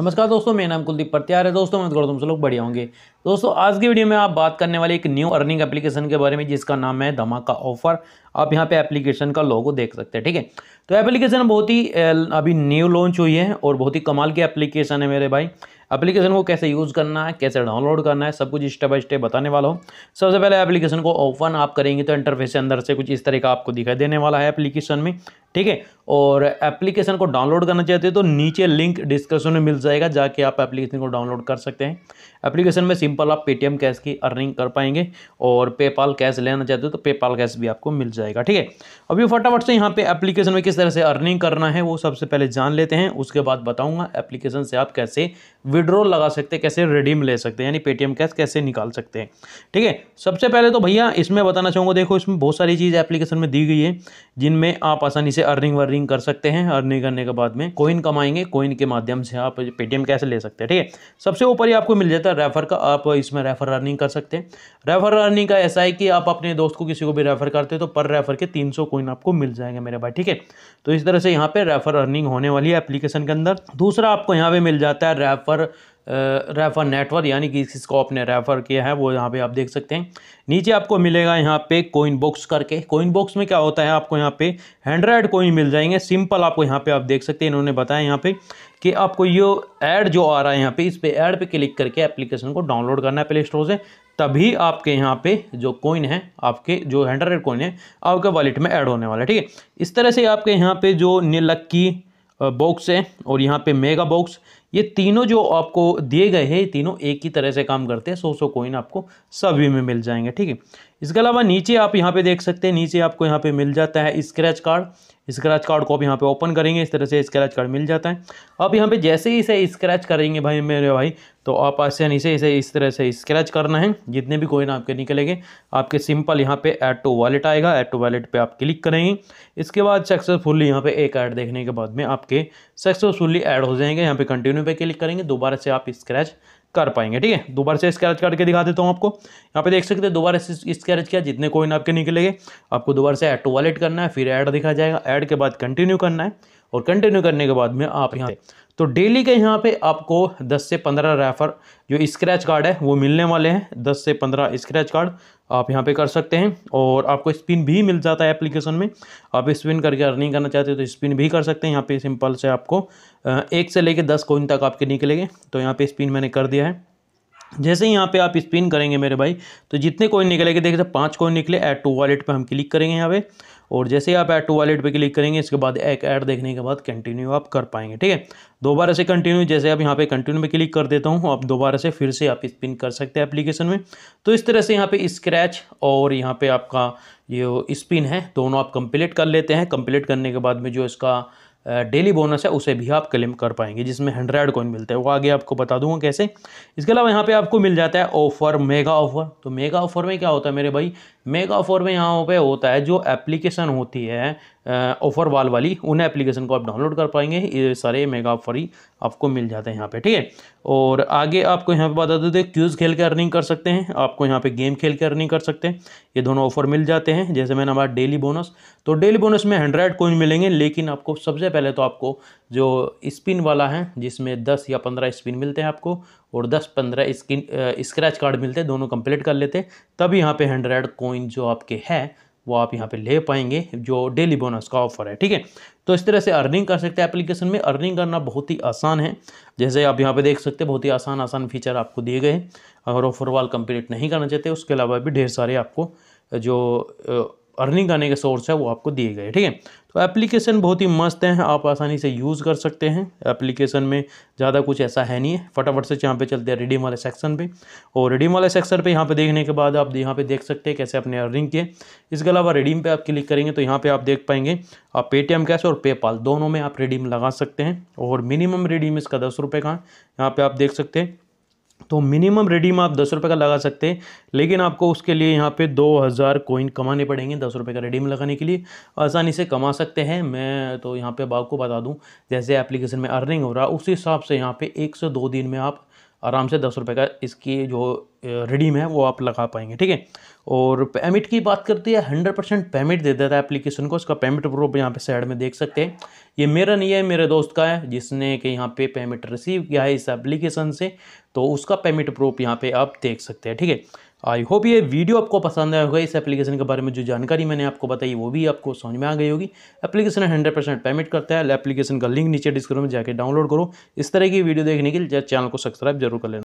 नमस्कार दोस्तों मेरा नाम कुलदीप प्रत्यार है दोस्तों मैं तुम से लोग बढ़िया होंगे दोस्तों आज की वीडियो में आप बात करने वाले एक न्यू अर्निंग एप्लीकेशन के बारे में जिसका नाम है धमाका ऑफर आप यहां पे एप्लीकेशन का लोगो देख सकते हैं ठीक है तो एप्लीकेशन बहुत ही अभी न्यू लॉन्च हुई है और बहुत ही कमाल की एप्लीकेशन है मेरे भाई एप्लीकेशन को कैसे यूज़ करना है कैसे डाउनलोड करना है सब कुछ स्टेप बाय स्टेप बताने वाला हूँ सबसे पहले एप्लीकेशन को ओपन आप करेंगे तो इंटरफेस के अंदर से कुछ इस तरह का आपको दिखाई देने वाला है एप्लीकेशन में ठीक है और एप्लीकेशन को डाउनलोड करना चाहते हो तो नीचे लिंक डिस्क्रिप्शन में मिल जाएगा जाके आप एप्लीकेशन को डाउनलोड कर सकते हैं एप्लीकेशन में सिंपल आप पेटीएम कैश की अर्निंग कर पाएंगे और पेपाल कैश लेना चाहते हो तो पेपाल कैश भी आपको मिल जाएगा ठीक है अभी फटाफट से यहाँ पे एप्लीकेशन में किस तरह से अर्निंग करना है वो सबसे पहले जान लेते हैं उसके बाद बताऊँगा एप्लीकेशन से आप कैसे विड्रॉल लगा सकते हैं कैसे रिडीम ले सकते हैं यानी पेटीएम कैश कैसे निकाल सकते हैं ठीक है सबसे पहले तो भैया इसमें बताना चाहूँगा देखो इसमें बहुत सारी चीज़ एप्लीकेशन में दी गई है जिनमें आप आसानी से अर्निंग वर्निंग कर सकते हैं अर्निंग करने के बाद में कोइन कमाएंगे कोइन के माध्यम से आप पेटीएम कैसे ले सकते हैं ठीक है सबसे ऊपर ही आपको मिल जाता है रेफर का आप इसमें रेफर अर्निंग कर सकते हैं रेफर अर्निंग का ऐसा है कि आप अपने दोस्त को किसी को भी रेफर करते हो तो पर रेफर के 300 सौ कोइन आपको मिल जाएंगे मेरे भाई ठीक है तो इस तरह से यहाँ पे रेफर अर्निंग होने वाली है एप्लीकेशन के अंदर दूसरा आपको यहाँ पे मिल जाता है रेफर रेफर नेटवर्क यानी कि जिसको आपने रेफ़र किया है वो यहाँ पे आप देख सकते हैं नीचे आपको मिलेगा यहाँ पे कोइन बॉक्स करके कोइन बॉक्स में क्या होता है आपको यहाँ पे हंड्रेड कोइन मिल जाएंगे सिंपल आपको यहाँ पे आप देख सकते हैं इन्होंने बताया यहाँ पे कि आपको ये ऐड जो आ रहा है यहाँ पे इस पर ऐड पे क्लिक करके एप्लीकेशन को डाउनलोड करना है प्ले स्टोर से तभी आपके यहाँ पे जो कॉइन है आपके जो हंड्रेड कॉइन है आपके वॉलेट में ऐड होने वाला है ठीक है इस तरह से आपके यहाँ पे जो निलक्की बॉक्स है और यहाँ पे मेगा बॉक्स ये तीनों जो आपको दिए गए हैं तीनों एक ही तरह से काम करते हैं सौ सौ कॉइन आपको सभी में मिल जाएंगे ठीक है इसके अलावा नीचे आप यहाँ पे देख सकते हैं नीचे आपको यहाँ पे मिल जाता है स्क्रैच कार्ड स्क्रैच कार्ड को आप यहाँ पे ओपन करेंगे इस तरह से स्क्रैच कार्ड मिल जाता है आप यहाँ पे जैसे ही इसे स्क्रैच करेंगे भाई मेरे भाई तो आप आसानी से इसे इस तरह से स्क्रैच करना है जितने भी कोइन आपके निकलेंगे आपके सिंपल यहाँ पे ऐड टू वॉलेट आएगा ऐड टू वॉलेट पे आप क्लिक करेंगे इसके बाद सक्सेसफुली यहाँ पे एक ऐड देखने के बाद में आपके सक्सेसफुली ऐड हो जाएंगे यहाँ पे कंटिन्यू पे क्लिक करेंगे दोबारा से आप स्क्रैच कर पाएंगे ठीक है दोबारा से स्क्रैच करके दिखा देता हूँ आपको यहाँ पे देख सकते हैं दोबारा से स्क्रैच किया जितने कोइन आपके निकलेंगे आपको दोबारा से ऐड टू वॉलेट करना है फिर ऐड दिखा जाएगा ऐड के बाद कंटिन्यू करना है और कंटिन्यू करने के बाद में आप यहाँ तो डेली के यहाँ पे आपको 10 से 15 रेफर जो स्क्रैच कार्ड है वो मिलने वाले हैं 10 से 15 स्क्रैच कार्ड आप यहाँ पे कर सकते हैं और आपको स्पिन भी मिल जाता है एप्लीकेशन में आप स्पिन करके अर्निंग करना चाहते हो तो स्पिन भी कर सकते हैं यहाँ पे सिंपल से आपको एक से लेके दस कोइन तक आपके निकलेंगे तो यहाँ पर स्पिन मैंने कर दिया है जैसे ही यहाँ पे आप स्पिन करेंगे मेरे भाई तो जितने कोइन निकलेंगे देखिए पांच कॉइन निकले ऐड टू वॉलेट पे हम क्लिक करेंगे यहाँ पे और जैसे ही आप ऐड टू वॉलेट पे क्लिक करेंगे इसके बाद एक ऐड देखने के बाद कंटिन्यू आप कर पाएंगे ठीक है दोबारा से कंटिन्यू जैसे आप यहाँ पे कंटिन्यू में क्लिक कर देता हूँ आप दोबारा से फिर से आप स्पिन कर सकते हैं एप्लीकेशन में तो इस तरह से यहाँ पे स्क्रैच और यहाँ पे आपका ये स्पिन है दोनों आप कंप्लीट कर लेते हैं कंप्लीट करने के बाद में जो इसका डेली बोनस है उसे भी आप क्लेम कर पाएंगे जिसमें हंड्रेड कॉइन मिलता है वो आगे आपको बता दूंगा कैसे इसके अलावा यहाँ पे आपको मिल जाता है ऑफर मेगा ऑफर तो मेगा ऑफर में क्या होता है मेरे भाई मेगा ऑफर में यहाँ पे होता है जो एप्लीकेशन होती है ऑफर वाल वाली उन एप्लीकेशन को आप डाउनलोड कर पाएंगे ये सारे मेगा फ्री आपको मिल जाते हैं यहाँ पे ठीक है और आगे आपको यहाँ पे बता देते हैं क्यूज़ खेल के अर्निंग कर सकते हैं आपको यहाँ पे गेम खेल के अर्निंग कर सकते हैं ये दोनों ऑफर मिल जाते हैं जैसे मैंने हमारा डेली बोनस तो डेली बोनस में हंड्रेड कोइन मिलेंगे लेकिन आपको सबसे पहले तो आपको जो स्पिन वाला है जिसमें दस या पंद्रह स्पिन मिलते हैं आपको और दस पंद्रह स्किन स्क्रैच कार्ड मिलते हैं दोनों कंप्लीट कर लेते तब यहाँ पर हंड्रेड कोइन जो आपके है वो आप यहाँ पे ले पाएंगे जो डेली बोनस का ऑफर है ठीक है तो इस तरह से अर्निंग कर सकते हैं एप्लीकेशन में अर्निंग करना बहुत ही आसान है जैसे आप यहाँ पे देख सकते हैं बहुत ही आसान आसान फीचर आपको दिए गए हैं अगर ऑफर वाल कंप्लीट नहीं करना चाहते उसके अलावा भी ढेर सारे आपको जो अर्निंग आने के सोर्स है वो आपको दिए गए ठीक है तो एप्लीकेशन बहुत ही मस्त है आप आसानी से यूज़ कर सकते हैं एप्लीकेशन में ज़्यादा कुछ ऐसा है नहीं है फटाफट से यहाँ पे चलते हैं रिडीम वाले सेक्शन पे और रिडीम वाले सेक्शन पे यहाँ पे देखने के बाद आप यहाँ पे देख सकते हैं कैसे अपने अर्निंग किए इसके अलावा रिडीम पे आप क्लिक करेंगे तो यहाँ पर आप देख पाएंगे आप पेटीएम कैश और पेपाल दोनों में आप रिडीम लगा सकते हैं और मिनिमम रिडीम इसका दस रुपये का यहाँ पर आप देख सकते हैं तो मिनिमम रिडीम आप दस रुपये का लगा सकते हैं लेकिन आपको उसके लिए यहाँ पे दो हज़ार कोइन कमाने पड़ेंगे दस रुपये का रिडीम लगाने के लिए आसानी से कमा सकते हैं मैं तो यहाँ पे बाप को बता दूँ जैसे एप्लीकेशन में अर्निंग हो रहा उसी हिसाब से यहाँ पे एक से दो दिन में आप आराम से दस रुपये का इसकी जो रिडीम है वो आप लगा पाएंगे ठीक है और पेमेंट की बात करते हैं हंड्रेड परसेंट पेमेंट दे देता है एप्लीकेशन को इसका पेमेंट प्रूफ यहाँ पे साइड में देख सकते हैं ये मेरा नहीं है मेरे दोस्त का है जिसने कि यहाँ पे पेमेंट रिसीव किया है इस एप्लीकेशन से तो उसका पेमेंट प्रूफ यहाँ पे आप देख सकते हैं ठीक है आई होप ये वीडियो आपको पसंद आया होगा इस एप्लीकेशन के बारे में जो जानकारी मैंने आपको बताई वो भी आपको समझ में आ गई होगी एप्लीकेशन हंड्रेड परसेंट पेमेंट करता है एप्लीकेशन का लिंक नीचे डिस्क्रिप्शन में जाकर डाउनलोड करो इस तरह की वीडियो देखने के लिए चैनल को सब्सक्राइब जरूर कर लेना